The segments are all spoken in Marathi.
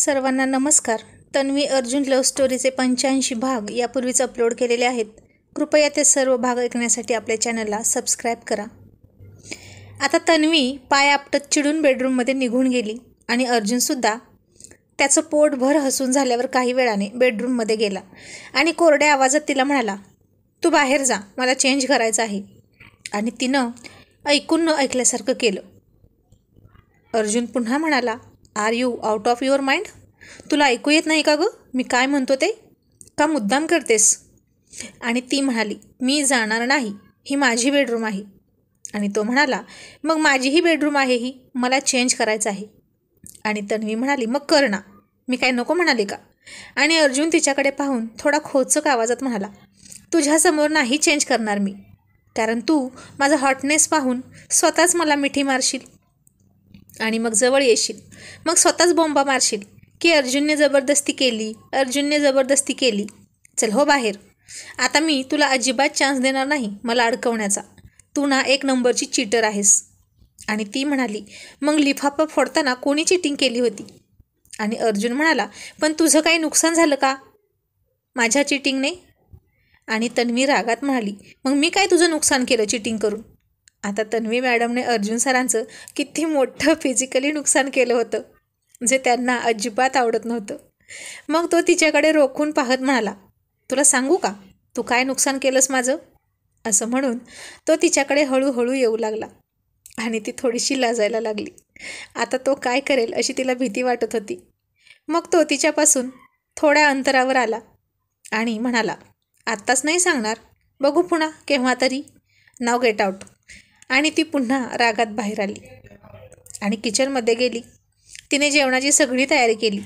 सर्वांना नमस्कार तन्वी अर्जुन लव्ह स्टोरीचे पंच्याऐंशी भाग यापूर्वीच अपलोड केलेले आहेत कृपया ते सर्व भाग ऐकण्यासाठी आपल्या चॅनलला सबस्क्राईब करा आता तन्वी पाय आपटत चिडून बेडरूममध्ये निघून गेली आणि अर्जुनसुद्धा त्याचं पोटभर हसून झाल्यावर काही वेळाने बेडरूममध्ये गेला आणि कोरड्या आवाजात तिला म्हणाला तू बाहेर जा मला चेंज करायचं आहे आणि तिनं ऐकून न ऐकल्यासारखं केलं अर्जुन पुन्हा म्हणाला are you out of your mind तुला ऐकू येत नाही का गं मी काय म्हणतो ते का मुद्दाम करतेस आणि ती म्हणाली मी जाणार नाही ही माझी बेडरूम आहे आणि तो म्हणाला मग माझीही बेडरूम आहे ही मला चेंज करायचं आहे आणि तन्वी म्हणाली मग कर ना मी काय नको म्हणाले का आणि अर्जुन तिच्याकडे पाहून थोडा खोचक आवाजात म्हणाला तुझ्यासमोर नाही चेंज करणार मी कारण तू माझा हॉटनेस पाहून स्वतःच मला मिठी मारशील आणि मग जवळ येशील मग स्वतःच बोंबा मारशील की अर्जुनने जबरदस्ती केली अर्जुनने जबरदस्ती केली चल हो बाहेर आता मी तुला अजिबात चान्स देणार नाही मला अडकवण्याचा तू ना एक नंबरची चीटर आहेस आणि ती म्हणाली मग लिफाफा फोडताना कोणी चिटिंग केली होती आणि अर्जुन म्हणाला पण तुझं काही नुकसान झालं का माझ्या चिटिंगने आणि तन्वी रागात म्हणाली मग मी काय तुझं नुकसान केलं चिटिंग करून आता तन्वी मॅडमने अर्जुन सरांचं किती मोठं फिजिकली नुकसान केलं होतं जे त्यांना अजिबात आवडत नव्हतं मग तो तिच्याकडे रोखून पाहत म्हणाला तुला सांगू का तू काय नुकसान केलंस माझं असं म्हणून तो तिच्याकडे हळूहळू येऊ लागला आणि ती थोडीशी लाजायला लागली आता तो काय करेल अशी तिला भीती वाटत होती मग तो तिच्यापासून थोड्या अंतरावर आला आणि म्हणाला आत्ताच नाही सांगणार बघू पुन्हा केव्हा तरी नाव गेट आऊट आणि ती पुन्हा रागात बाहेर आली आणि किचनमध्ये गेली तिने जेवणाची सगळी तयारी केली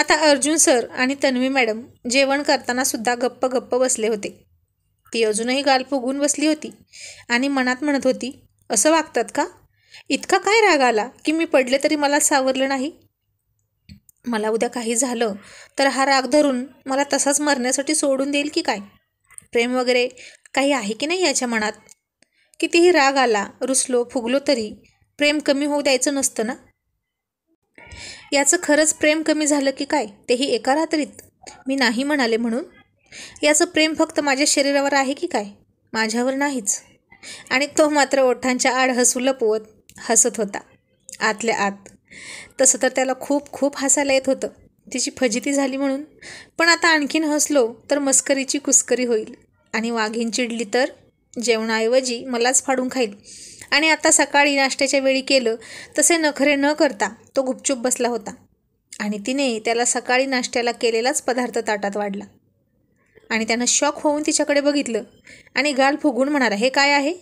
आता अर्जुन सर आणि तन्वी मॅडम जेवण करताना सुद्धा गप्प गप्प बसले होते ती अजूनही गाल फुगून बसली होती आणि मनात म्हणत होती असं वागतात का इतका काय राग आला की मी पडले तरी मला सावरलं नाही मला उद्या काही झालं तर हा राग धरून मला तसाच मरण्यासाठी सोडून देईल की काय प्रेम वगैरे काही आहे की नाही याच्या मनात कितीही राग आला रुसलो फुगलो तरी प्रेम कमी होऊ द्यायचं नसतं ना याचं खरंच प्रेम कमी झालं की काय तेही एका रात्रीत मी नाही म्हणाले म्हणून याचं प्रेम फक्त माझ्या शरीरावर आहे की काय माझ्यावर नाहीच आणि तो मात्र ओठांच्या आड हसू लपवत हसत होता आतल्या आत तसं तर त्याला खूप खूप हसायला येत होतं तिची फजिती झाली म्हणून पण आता आणखीन हसलो तर मस्करीची कुस्करी होईल आणि वाघीण चिडली तर जेवणाऐवजी मलाच फाडून खाईल आणि आता सकाळी नाश्त्याच्या वेळी केलं तसे नखरे न करता तो गुपचूप बसला होता आणि तिने त्याला सकाळी नाश्त्याला केलेलाच पदार्थ ताटात वाढला आणि त्यानं शॉक होऊन तिच्याकडे बघितलं आणि गाल फुगून म्हणाला हे काय आहे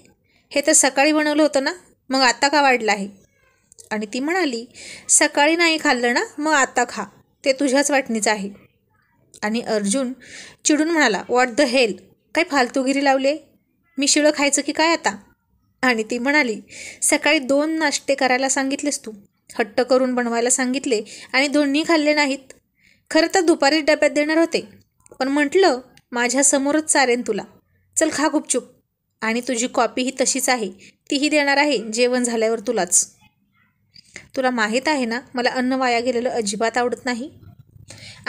हे तर सकाळी बनवलं होतं ना मग आत्ता का वाढलं आहे आणि ती म्हणाली सकाळी नाही खाल्लं ना मग आत्ता खा ते तुझ्याच वाटणीचं आहे आणि अर्जुन चिडून म्हणाला वॉट द हेल काय फालतूगिरी लावले मी शिळं खायचं की काय आता आणि ती म्हणाली सकाळी दोन नाश्ते करायला सांगितलेस तू हट्ट करून बनवायला सांगितले आणि दोन्ही खाल्ले नाहीत खरं तर दुपारीच डब्यात देणार होते पण म्हटलं माझ्यासमोरच चारेन तुला चल खा गुपचूप आणि तुझी कॉपी ही तशीच आहे तीही देणार आहे जेवण झाल्यावर तुलाच तुला माहीत आहे ना मला अन्न वाया गेलेलं अजिबात आवडत नाही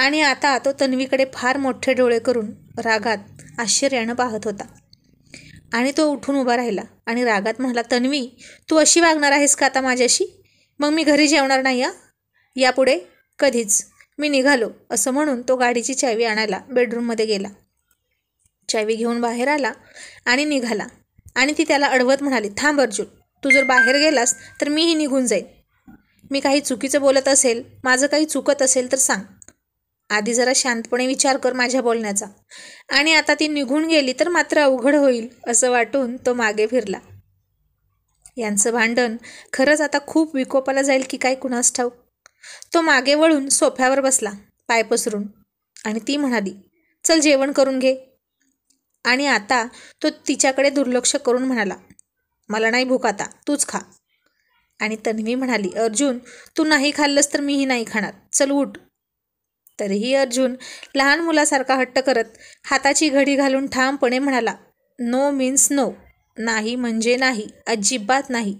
आणि आता तो तन्वीकडे फार मोठे डोळे करून रागात आश्चर्यानं पाहत होता आणि तो उठून उभा राहिला आणि रागात म्हणाला तन्वी तू अशी वागणार आहेस का आता माझ्याशी मग मी घरी जेवणार नाही या यापुढे कधीच मी निघालो असं म्हणून तो गाडीची चावी आणायला बेडरूममध्ये गेला चावी घेऊन बाहेर आला आणि निघाला आणि ती त्याला अडवत म्हणाली थांब अर्जुन तू जर बाहेर गेलास तर मीही निघून जाईन मी काही चुकीचं बोलत असेल माझं काही चुकत असेल तर सांग आधी जरा शांतपणे विचार कर माझ्या बोलण्याचा आणि आता ती निघून गेली तर मात्र अवघड होईल असं वाटून तो मागे फिरला यांचं भांडण खरंच आता खूप विकोपाला जाईल की काय कुणास ठाऊक तो मागे वळून सोफ्यावर बसला पाय पसरून आणि ती म्हणाली चल जेवण करून घे आणि आता तो तिच्याकडे दुर्लक्ष करून म्हणाला मला नाही भूक आता तूच खा आणि तन्वी म्हणाली अर्जुन तू नाही खाल्लंस तर मीही नाही खाणार चल उठ तरीही अर्जुन लहान मुलासारखा हट्ट करत हाताची घडी घालून ठामपणे म्हणाला नो मीन्स नो नाही म्हणजे नाही अजिबात नाही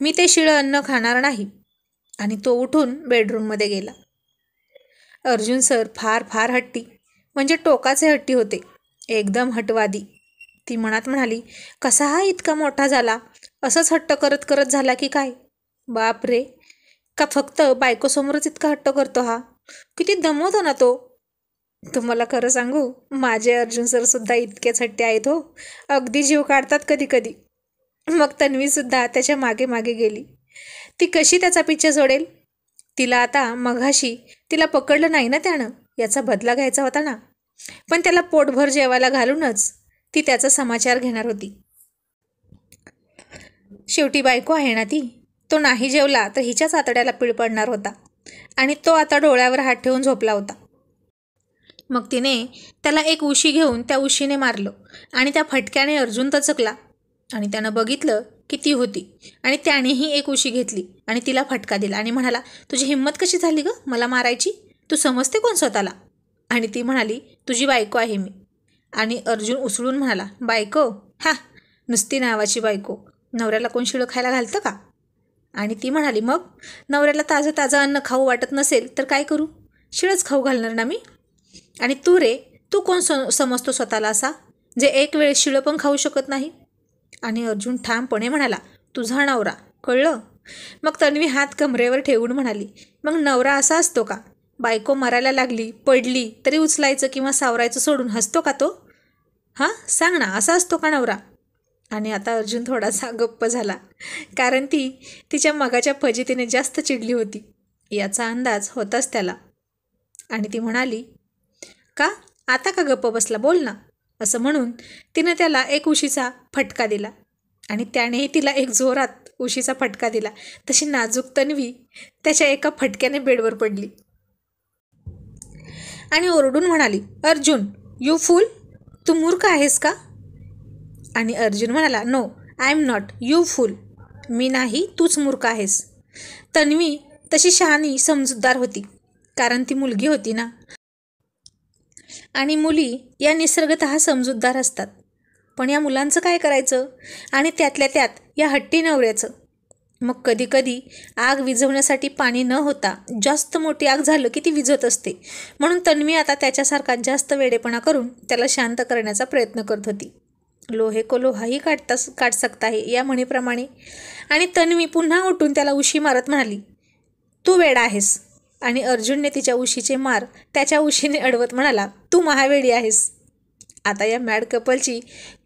मी ते शिळं अन्न खाणार नाही आणि तो उठून बेडरूममध्ये गेला अर्जुन सर फार फार हट्टी म्हणजे टोकाचे हट्टी होते एकदम हटवादी ती मनात म्हणाली कसा हा इतका मोठा झाला असंच हट्ट करत करत झाला की काय बाप रे का फक्त बायकोसमोरच इतका हट्ट करतो हा किती दमवतो ना तो तुम्हाला खरं सांगू माझे अर्जुन सर सुद्धा इतकेच हट्टे आहेत हो अगदी जीव काढतात कधी कधी मग तन्वीसुद्धा त्याच्या मागे मागे गेली ती कशी त्याचा पिच्छा जोडेल तिला आता मघाशी तिला पकडलं नाही ना त्यानं याचा बदला घ्यायचा होता ना पण त्याला पोटभर जेवायला घालूनच ती त्याचा समाचार घेणार होती शेवटी बायको आहे ना ती तो नाही जेवला तर हिच्याच आतड्याला पीळ पडणार होता आणि तो आता डोळ्यावर हात ठेवून झोपला होता मग तिने त्याला एक उशी घेऊन त्या उशीने मारलं आणि त्या फटक्याने अर्जुन तचकला आणि त्यानं बघितलं की ती होती आणि त्यानेही एक उशी घेतली आणि तिला फटका दिला आणि म्हणाला तुझी हिंमत कशी झाली ग मला मारायची तू समजते कोण स्वतःला आणि ती म्हणाली तुझी बायको आहे मी आणि अर्जुन उसळून म्हणाला बायको हा नुसती नावाची बायको नवऱ्याला कोण शिळं खायला घालतं का आणि ती म्हणाली मग नवऱ्याला ताजं ताजं अन्न खाऊ वाटत नसेल तर काय करू शिळच खाऊ घालणार ना मी आणि तू रे तू कोण समजतो स्वतःला असा जे एक वेळ शिळं पण खाऊ शकत नाही आणि अर्जुन ठामपणे म्हणाला तुझा नवरा कळलं मग तन्वी हात कमरेवर ठेवून म्हणाली मग नवरा असा असतो का बायको मरायला लागली पडली तरी उचलायचं किंवा सावरायचं सोडून हसतो का तो हां सांग ना असा असतो का नवरा आणि आता अर्जुन थोडासा गप्प झाला कारण ती तिच्या मगाच्या फजितीने जास्त चिडली होती याचा अंदाज होताच त्याला आणि ती म्हणाली का आता का गप्प बसला बोल ना असं म्हणून तिनं त्याला एक उशीचा फटका दिला आणि त्यानेही तिला एक जोरात उशीचा फटका दिला तशी नाजूक तन्वी त्याच्या एका फटक्याने बेडवर पडली आणि ओरडून म्हणाली अर्जुन यू फूल तू मूर्ख आहेस का आणि अर्जुन म्हणाला no I am not you fool मी नाही तूच मूर्ख आहेस तन्वी तशी शहाणी समजूतदार होती कारण ती मुलगी होती ना आणि मुली या निसर्गत समजूतदार असतात पण या मुलांचं काय करायचं आणि त्यातल्या त्यात या हट्टी नवऱ्याचं मग कधीकधी आग विझवण्यासाठी पाणी न होता जास्त मोठी आग झालं की ती विझत असते म्हणून तन्वी आता त्याच्यासारखा जास्त वेडेपणा करून त्याला शांत करण्याचा प्रयत्न करत होती लोहे को लोहाही काटता काट सकता आहे या म्हणीप्रमाणे आणि तन्वी पुन्हा उठून त्याला उशी मारत म्हणाली तू वेडा आहेस आणि अर्जुनने तिच्या उशीचे मार त्याच्या उशीने अडवत म्हणाला तू महावेळी आहेस आता या मॅड कपलची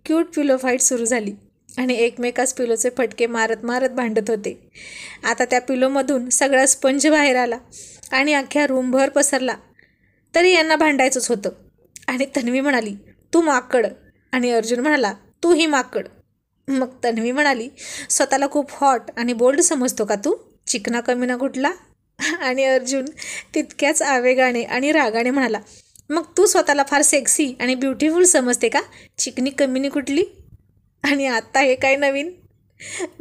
क्यूट पिलो फाईट सुरू झाली आणि एकमेकास पिलोचे फटके मारत मारत भांडत होते आता त्या पिलोमधून सगळा स्पंज बाहेर आला आणि अख्ख्या रूमभर पसरला तरी यांना भांडायचंच होतं आणि तन्वी म्हणाली तू माकड आणि अर्जुन म्हणाला तू ही माकड मग तन्वी म्हणाली स्वतःला खूप हॉट आणि बोल्ड समजतो का तू चिकना कमी ना कुठला आणि अर्जुन तितक्याच आवेगाने आणि रागाने म्हणाला मग तू स्वतःला फार सेक्सी आणि ब्युटिफुल समजते का चिकनी कमीनी कुठली आणि आत्ता हे काय नवीन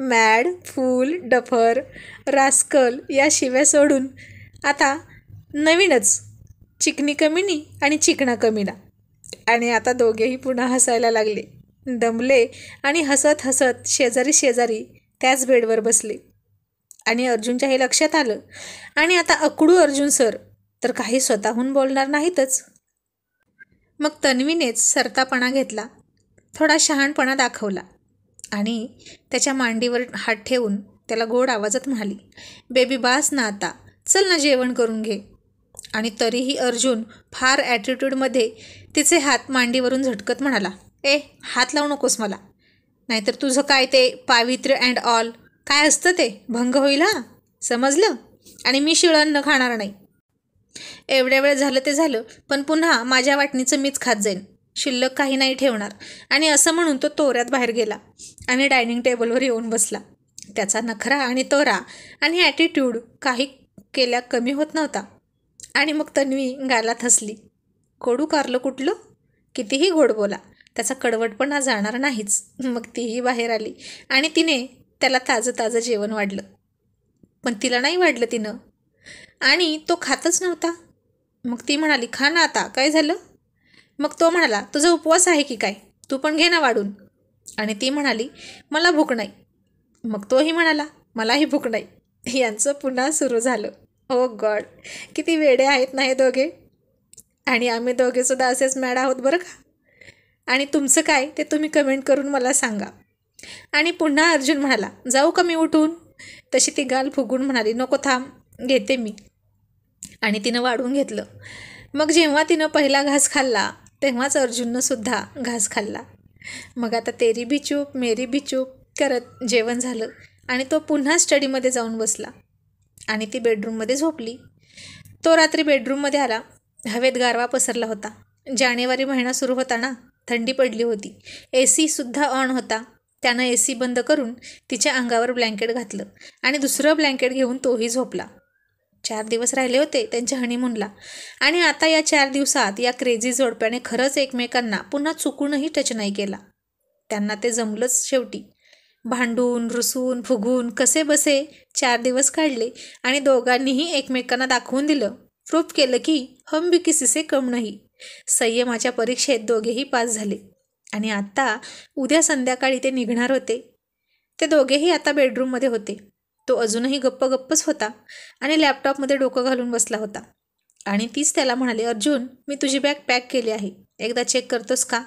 मॅड फूल डफर रास्कल या शिव्या सोडून आता नवीनच चिकनी कमीनी आणि चिकणा कमीना आणि आता दोघेही पुन्हा हसायला लागले दमले आणि हसत हसत शेजारी शेजारी त्याच बेडवर बसले आणि अर्जुनच्या हे लक्षात आलं आणि आता अकडू अर्जुन सर तर काही स्वतःहून बोलणार नाहीतच मग तन्वीनेच सरतापणा घेतला थोडा शहाणपणा दाखवला आणि त्याच्या मांडीवर हात ठेवून त्याला गोड आवाजात म्हणाली बेबी बास ना आता चल ना जेवण करून घे आणि तरीही अर्जुन फार ॲटिट्यूडमध्ये तिचे हात मांडीवरून झटकत म्हणाला ए हात लावू नकोस मला नाहीतर तुझं काय ते पावित्र्य अँड ऑल काय असतं ते भंग होईल हा समजलं आणि मी शिळण खाणार नाही एवढ्या वेळ झालं ते झालं पण पुन्हा माझ्या वाटणीचं मीच खात जाईन शिल्लक काही नाही ठेवणार आणि असं म्हणून तो तोऱ्यात बाहेर गेला आणि डायनिंग टेबलवर येऊन बसला त्याचा नखरा आणि तोरा आणि ॲटिट्यूड काही केल्या कमी होत नव्हता आणि मग तन्वी गालात हसली कोडू कारलं कुठलं कितीही गोड बोला त्याचा कडवटपणा जाणार नाहीच मग तीही बाहेर आली आणि तिने त्याला ताजं ताजं जेवण वाढलं पण तिला नाही वाढलं तिनं आणि तो खातच नव्हता मग ती म्हणाली खा ना आता काय झालं मग तो म्हणाला तुझा उपवास आहे की काय तू पण घे ना वाढून आणि ती म्हणाली मला भूक नाही मग तोही म्हणाला मलाही भूक नाही यांचं पुन्हा सुरू झालं हो गॉड किती वेडे आहेत ना हे दोघे आणि आम्ही दोघेसुद्धा असेच मॅड आहोत बरं का आणि तुमचं काय ते तुम्ही कमेंट करून मला सांगा आणि पुन्हा अर्जुन म्हणाला जाऊ का मी उठून तशी ती गाल फुगून म्हणाली नको थांब घेते मी आणि तिनं वाढून घेतलं मग जेव्हा तिनं पहिला घास खाल्ला तेव्हाच अर्जुननंसुद्धा सुद्धा घास खाल्ला मग आता तेरी बी चूप मेरी बी चूप करत जेवण झालं आणि तो पुन्हा स्टडीमध्ये जाऊन बसला आणि ती बेडरूममध्ये झोपली तो रात्री बेडरूममध्ये आला हवेत गारवा पसरला होता जानेवारी महिना सुरू होता ना थंडी पडली होती ए सीसुद्धा ऑन होता त्यानं ए सी बंद करून तिच्या अंगावर ब्लँकेट घातलं आणि दुसरं ब्लँकेट घेऊन तोही झोपला चार दिवस राहिले होते त्यांच्या हनीमूनला आणि आता या चार दिवसात या क्रेझी जोडप्याने खरंच एकमेकांना पुन्हा चुकूनही टच नाही केला त्यांना ते जमलंच शेवटी भांडून रुसून फुगून कसे बसे चार दिवस काढले आणि दोघांनीही एकमेकांना दाखवून दिलं प्रूफ केलं की हम भी किसीसे कम नाही संयमाच्या परीक्षेत दोघेही पास झाले आणि आत्ता उद्या संध्याकाळी ते निघणार होते ते दोघेही आता बेडरूममध्ये होते तो अजूनही गप्प गप्पच होता आणि लॅपटॉपमध्ये डोकं घालून बसला होता आणि तीच त्याला म्हणाले अर्जुन मी तुझी बॅग पॅक केली आहे एकदा चेक करतोस का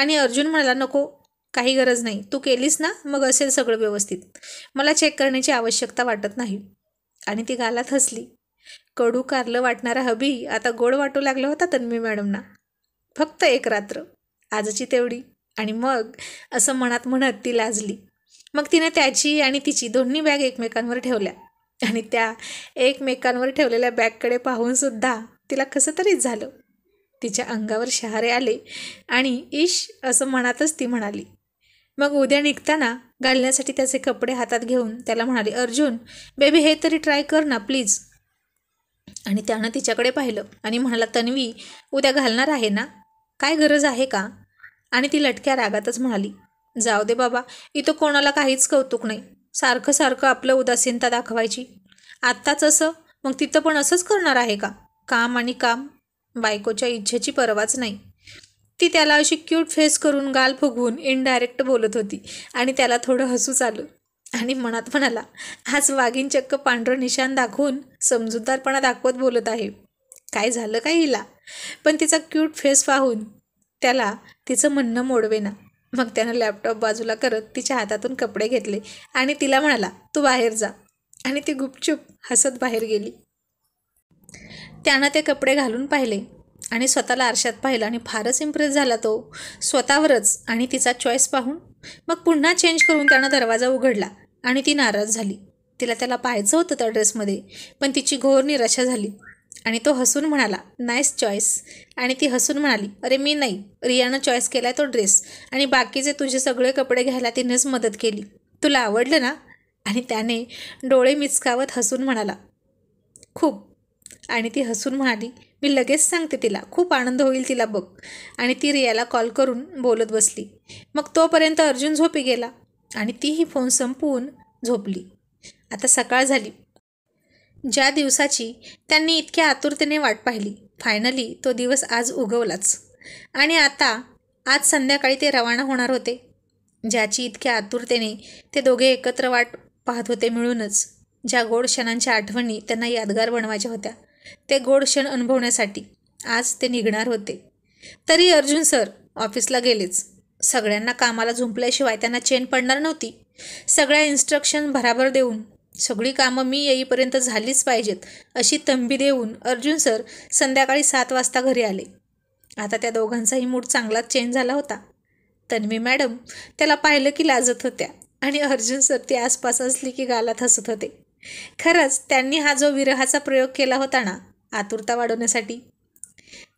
आणि अर्जुन म्हणाला नको काही गरज नाही तू केलीस ना मग असेल सगळं व्यवस्थित मला चेक करण्याची आवश्यकता वाटत नाही आणि ती गालात हसली कडू कारलं वाटणारा हबी आता गोड वाटू लागला होता तन्मी मॅडमना फक्त एक रात्र आजची तेवढी आणि मग असं मनात म्हणत ती लाजली मग तिने त्याची आणि तिची दोन्ही बॅग एकमेकांवर ठेवल्या आणि त्या एकमेकांवर ठेवलेल्या बॅगकडे पाहूनसुद्धा तिला कसं तरीच झालं तिच्या अंगावर शहारे आले आणि ईश असं मनातच ती म्हणाली मग उद्या निघताना घालण्यासाठी त्याचे कपडे हातात घेऊन त्याला म्हणाले अर्जुन बेबी हे तरी ट्राय कर ना प्लीज आणि त्यानं तिच्याकडे पाहिलं आणि म्हणाला तन्वी उद्या घालणार आहे ना काय गरज आहे का आणि ती लटक्या रागातच म्हणाली जाऊ दे बाबा इथं कोणाला काहीच कौतुक नाही सारखं सारखं आपलं उदासीनता दाखवायची आत्ताच असं मग तिथं पण असंच करणार आहे का काम आणि काम बायकोच्या इच्छेची परवाच नाही ती त्याला अशी क्यूट फेस करून गाल फुगवून इनडायरेक्ट बोलत होती आणि त्याला थोडं हसू चालू आणि मनात म्हणाला आज वाघीण चक्क पांढरं निशान दाखवून समजूतदारपणा दाखवत बोलत आहे काय झालं काय हिला पण तिचा क्यूट फेस पाहून त्याला तिचं म्हणणं मोडवेना मग त्यानं लॅपटॉप बाजूला करत तिच्या हातातून कपडे घेतले आणि तिला म्हणाला तू बाहेर जा आणि ती गुपचूप हसत बाहेर गेली त्यानं ते कपडे घालून पाहिले आणि स्वतःला आरशात पाहिलं आणि फारच इम्प्रेस झाला तो स्वतःवरच आणि तिचा चॉईस पाहून मग पुन्हा चेंज करून त्यानं दरवाजा उघडला आणि ती नाराज झाली तिला त्याला पाहायचं होतं त्या ड्रेसमध्ये पण तिची घोर निराशा झाली आणि तो हसून म्हणाला नाईस चॉईस आणि ती हसून म्हणाली अरे मी नाही रियानं चॉईस केला तो ड्रेस आणि बाकीचे तुझे सगळे कपडे घ्यायला तिनेच मदत केली तुला आवडलं ना आणि त्याने डोळे मिचकावत हसून म्हणाला खूप आणि ती हसून म्हणाली मी लगेच सांगते तिला खूप आनंद होईल तिला बघ आणि ती रियाला कॉल करून बोलत बसली मग तोपर्यंत अर्जुन झोपी गेला आणि तीही फोन संपवून झोपली आता सकाळ झाली ज्या दिवसाची त्यांनी इतक्या आतुरतेने वाट पाहिली फायनली तो दिवस आज उगवलाच आणि आता आज संध्याकाळी ते रवाना होणार होते ज्याची इतक्या आतुरतेने ते दोघे एकत्र वाट पाहत होते मिळूनच ज्या गोड क्षणांच्या आठवणी त्यांना यादगार बनवायच्या होत्या ते गोड क्षण अनुभवण्यासाठी आज ते निघणार होते तरी अर्जुन सर ऑफिसला गेलेच सगळ्यांना कामाला झुंपल्याशिवाय त्यांना चेन पडणार नव्हती सगळ्या इन्स्ट्रक्शन भराभर देऊन सगळी कामं मी येईपर्यंत झालीच पाहिजेत अशी तंबी देऊन अर्जुन सर संध्याकाळी सात वाजता घरी आले आता त्या दोघांचाही मूड चांगलाच चेंज झाला होता तन्वी मॅडम त्याला पाहिलं की लाजत होत्या आणि अर्जुन सर ती आसपास असली की गालात हसत होते खरंच त्यांनी हा जो विरहाचा प्रयोग केला होता ना आतुरता वाढवण्यासाठी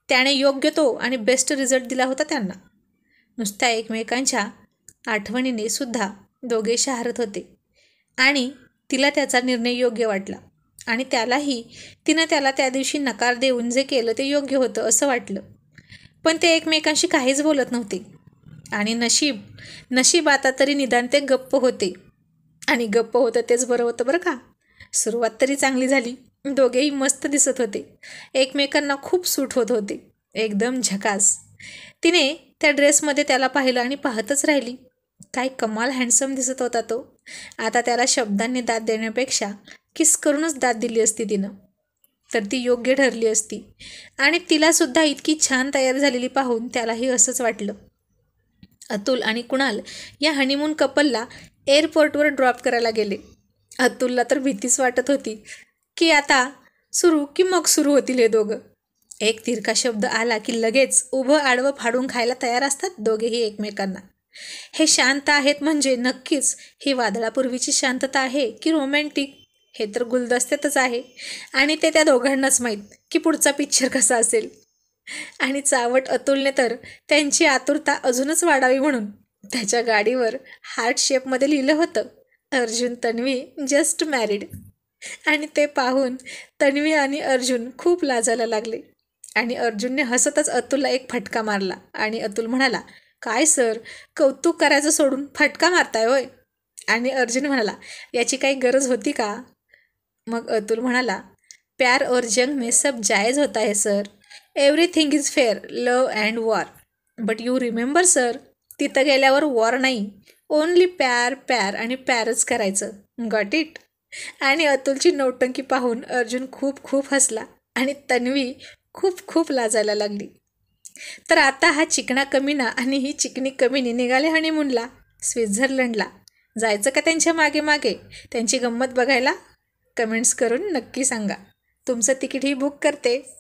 त्याने योग्य तो आणि बेस्ट रिझल्ट दिला होता त्यांना नुसत्या एकमेकांच्या आठवणीने सुद्धा दोघे शहारत होते आणि तिला त्याचा निर्णय योग्य वाटला आणि त्यालाही तिनं त्याला त्या दिवशी नकार देऊन जे केलं ते योग्य होतं असं वाटलं पण ते एकमेकांशी काहीच बोलत नव्हते आणि नशीब नशीब आता तरी निदान ते गप्प होते आणि गप्प होतं तेच बरं होतं बरं का सुरुवात तरी चांगली झाली दोघेही मस्त दिसत होते एकमेकांना खूप सूट होत होते एकदम झकास तिने त्या ड्रेसमध्ये त्याला पाहिलं आणि पाहतच राहिली काय कमाल हँडसम दिसत होता तो आता त्याला शब्दांनी दाद देण्यापेक्षा किस करूनच दाद दिली असती तिनं तर ती योग्य ठरली असती आणि तिलासुद्धा इतकी छान तयार झालेली पाहून त्यालाही असंच वाटलं अतुल आणि कुणाल या हनीमून कपलला एअरपोर्टवर ड्रॉप करायला गेले अतुलला तर भीतीच वाटत होती की आता सुरू की मग सुरू होतील हे दोघं एक तिरका शब्द आला की लगेच उभं आडवं फाडून खायला तयार असतात दोघेही एकमेकांना हे शांत आहेत म्हणजे नक्कीच ही वादळापूर्वीची शांतता आहे की रोमॅन्टिक हे तर गुलदस्त्यातच आहे आणि ते त्या दोघांनाच माहीत की पुढचा पिक्चर कसा असेल आणि चावट अतुलने तर त्यांची आतुरता अजूनच वाढावी म्हणून त्याच्या गाडीवर हार्ट शेपमध्ये लिहिलं होतं अर्जुन तन्वी जस्ट मॅरिड आणि ते पाहून तन्वी आणि अर्जुन खूप लाजायला लागले आणि अर्जुनने हसतच अतुलला एक फटका मारला आणि अतुल म्हणाला काय सर कौतुक करायचं सोडून फटका मारताय होय आणि अर्जुन म्हणाला याची काही गरज होती का मग अतुल म्हणाला प्यार और जंग में सब जायज होता है sir everything is fair love and war but you remember sir तिथं गेल्यावर वॉर नाही ओनली प्यार प्यार आणि प्यारच करायचं गॉट इट आणि अतुलची नौटंकी पाहून अर्जुन खूप खूप हसला आणि तन्वी खूप खूप लाजायला लागली तर आता हा चिकणा कमीना आणि ही चिकणी कमीनी निघाले हनीमूनला स्वित्झर्लंडला जायचं का त्यांच्या मागे मागे त्यांची गंमत बघायला कमेंट्स करून नक्की सांगा तुमचं तिकीटही बुक करते